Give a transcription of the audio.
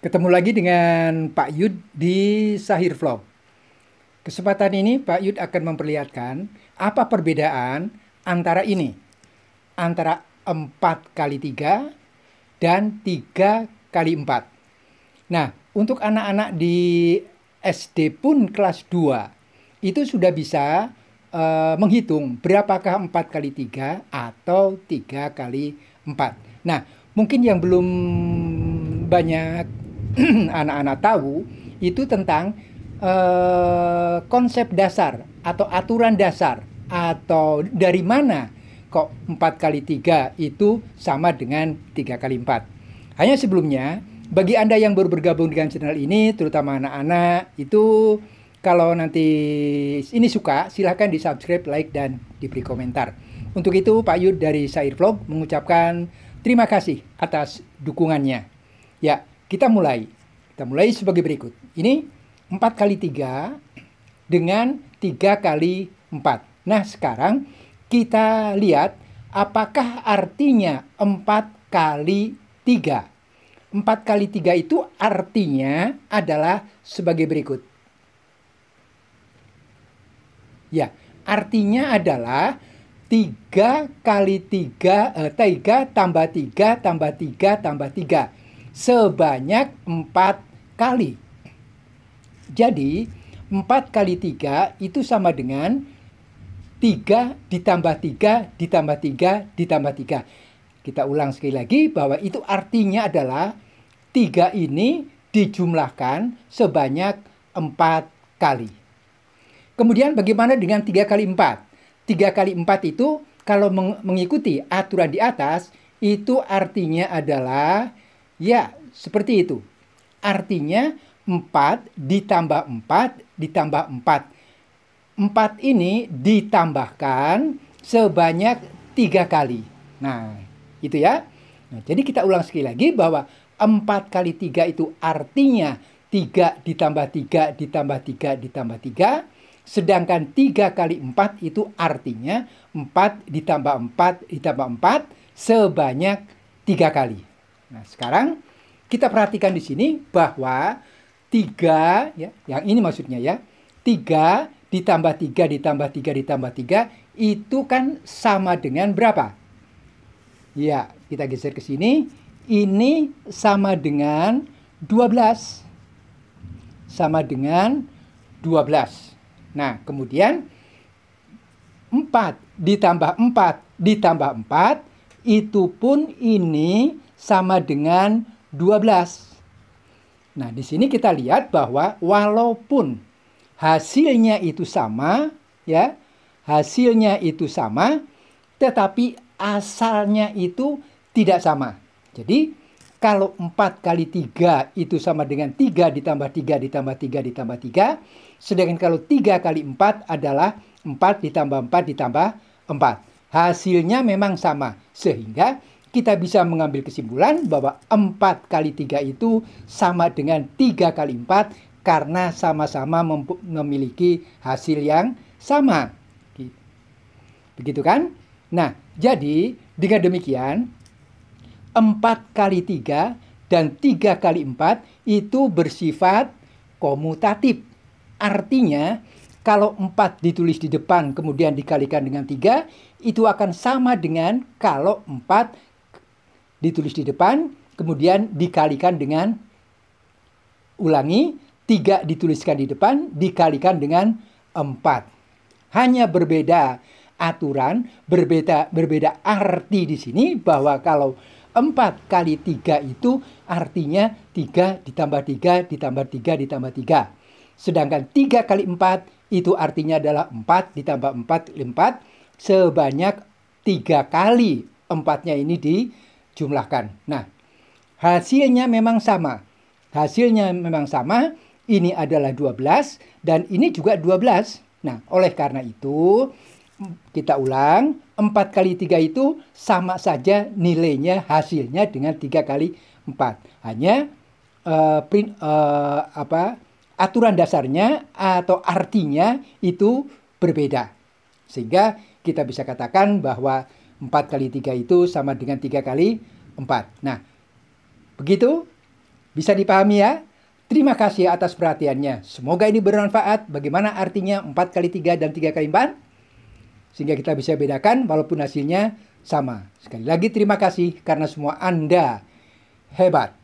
Ketemu lagi dengan Pak Yud di Sahir Vlog. Kesempatan ini Pak Yud akan memperlihatkan apa perbedaan antara ini. Antara 4 kali 3 dan 3 kali 4. Nah, untuk anak-anak di SD pun kelas 2 itu sudah bisa uh, menghitung berapakah 4 kali 3 atau 3 kali 4. Nah, mungkin yang belum banyak anak-anak tahu itu tentang uh, konsep dasar atau aturan dasar atau dari mana kok 4 kali 3 itu sama dengan 3 kali 4. Hanya sebelumnya, bagi Anda yang baru bergabung dengan channel ini, terutama anak-anak, itu kalau nanti ini suka, silahkan di subscribe, like, dan diberi komentar. Untuk itu, Pak Yud dari Sair Vlog mengucapkan terima kasih atas dukungannya. Ya, kita mulai. Kita mulai sebagai berikut. Ini 4 kali 3 dengan 3 kali 4. Nah, sekarang kita lihat apakah artinya 4 kali 3. 4 kali 3 itu artinya adalah sebagai berikut. Ya, artinya adalah 3 kali 3, eh, 3 tambah 3 tambah 3 tambah 3 sebanyak empat kali. Jadi, empat kali tiga itu sama dengan tiga ditambah tiga ditambah tiga ditambah tiga Kita ulang sekali lagi bahwa itu artinya adalah tiga ini dijumlahkan sebanyak empat kali. Kemudian bagaimana dengan tiga kali empat tiga kali empat itu kalau mengikuti aturan di atas itu artinya adalah Ya, seperti itu. Artinya 4 ditambah 4 ditambah 4. 4 ini ditambahkan sebanyak 3 kali. Nah, itu ya. Nah, jadi kita ulang sekali lagi bahwa 4 kali 3 itu artinya 3 ditambah 3 ditambah 3 ditambah 3. Sedangkan 3 kali 4 itu artinya 4 ditambah 4 ditambah 4 sebanyak 3 kali. Nah, sekarang kita perhatikan di sini bahwa 3 ya, yang ini maksudnya ya. 3 ditambah 3 ditambah 3 ditambah 3 itu kan sama dengan berapa? Ya, kita geser ke sini. Ini sama dengan 12. Sama dengan 12. Nah, kemudian 4 ditambah 4 ditambah 4 itu pun ini sama dengan 12. Nah, di sini kita lihat bahwa walaupun hasilnya itu sama, ya, hasilnya itu sama, tetapi asalnya itu tidak sama. Jadi, kalau 4 kali 3 itu sama dengan 3 ditambah 3 ditambah 3 ditambah 3. Sedangkan kalau 3 kali 4 adalah 4 ditambah 4 ditambah 4. Hasilnya memang sama. Sehingga kita bisa mengambil kesimpulan bahwa 4 kali 3 itu sama dengan 3 kali 4 karena sama-sama memiliki hasil yang sama. Begitu kan? Nah, jadi dengan demikian 4 kali 3 dan 3 kali 4 itu bersifat komutatif. Artinya kalau 4 ditulis di depan kemudian dikalikan dengan 3 itu akan sama dengan kalau 4 ditulis di depan, kemudian dikalikan dengan ulangi, 3 dituliskan di depan, dikalikan dengan 4. Hanya berbeda aturan, berbeda berbeda arti di sini bahwa kalau 4 kali 3 itu artinya 3 ditambah 3 ditambah 3 ditambah 3. Sedangkan 3 kali 4 itu artinya adalah 4 ditambah 4 4 sebanyak 3 kali 4-nya ini di jumlahkan. Nah, hasilnya memang sama. Hasilnya memang sama, ini adalah 12 dan ini juga 12. Nah, oleh karena itu kita ulang, 4 kali 3 itu sama saja nilainya hasilnya dengan 3 kali 4. Hanya uh, eh, print, uh, eh, apa aturan dasarnya atau artinya itu berbeda. Sehingga kita bisa katakan bahwa 4 kali 3 itu sama dengan 3 kali 4. Nah, begitu bisa dipahami ya? Terima kasih atas perhatiannya. Semoga ini bermanfaat. Bagaimana artinya 4 kali 3 dan 3 kali 4? Sehingga kita bisa bedakan walaupun hasilnya sama. Sekali lagi terima kasih karena semua Anda hebat.